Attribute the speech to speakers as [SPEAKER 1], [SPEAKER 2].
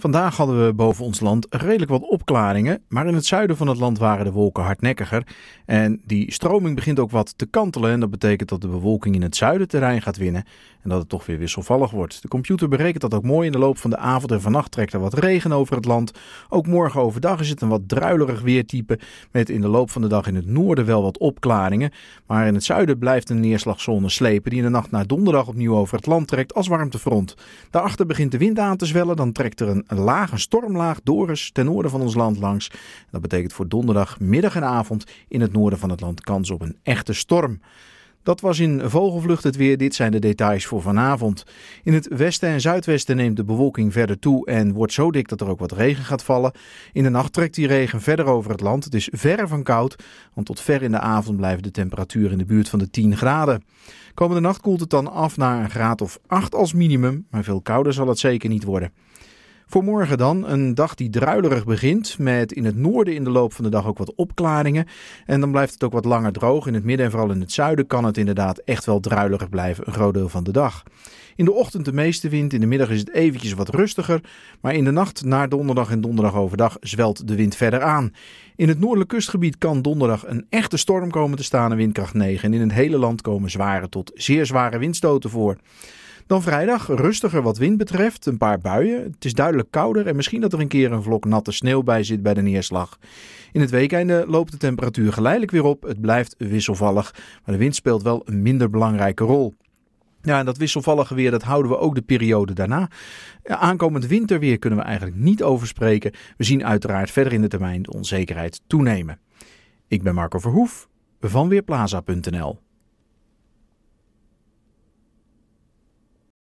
[SPEAKER 1] Vandaag hadden we boven ons land redelijk wat opklaringen, maar in het zuiden van het land waren de wolken hardnekkiger. En die stroming begint ook wat te kantelen en dat betekent dat de bewolking in het zuiden terrein gaat winnen en dat het toch weer wisselvallig wordt. De computer berekent dat ook mooi in de loop van de avond en vannacht trekt er wat regen over het land. Ook morgen overdag is het een wat druilerig weertype met in de loop van de dag in het noorden wel wat opklaringen. Maar in het zuiden blijft een neerslagzone slepen die in de nacht naar donderdag opnieuw over het land trekt als warmtefront. Daarachter begint de wind aan te zwellen, dan trekt er een een lage stormlaag Doris ten noorden van ons land langs. Dat betekent voor donderdag middag en avond in het noorden van het land kans op een echte storm. Dat was in vogelvlucht het weer. Dit zijn de details voor vanavond. In het westen en zuidwesten neemt de bewolking verder toe en wordt zo dik dat er ook wat regen gaat vallen. In de nacht trekt die regen verder over het land. Het is verre van koud, want tot ver in de avond blijven de temperaturen in de buurt van de 10 graden. Komende nacht koelt het dan af naar een graad of 8 als minimum, maar veel kouder zal het zeker niet worden. Voor morgen dan, een dag die druilerig begint, met in het noorden in de loop van de dag ook wat opklaringen. En dan blijft het ook wat langer droog. In het midden en vooral in het zuiden kan het inderdaad echt wel druilerig blijven, een groot deel van de dag. In de ochtend de meeste wind, in de middag is het eventjes wat rustiger. Maar in de nacht naar donderdag en donderdag overdag zwelt de wind verder aan. In het noordelijk kustgebied kan donderdag een echte storm komen te staan, een windkracht 9. En in het hele land komen zware tot zeer zware windstoten voor. Dan vrijdag rustiger wat wind betreft, een paar buien. Het is duidelijk kouder en misschien dat er een keer een vlok natte sneeuw bij zit bij de neerslag. In het weekende loopt de temperatuur geleidelijk weer op. Het blijft wisselvallig, maar de wind speelt wel een minder belangrijke rol. Ja, en dat wisselvallige weer, dat houden we ook de periode daarna. Aankomend winterweer kunnen we eigenlijk niet overspreken. We zien uiteraard verder in de termijn de onzekerheid toenemen. Ik ben Marco Verhoef van Weerplaza.nl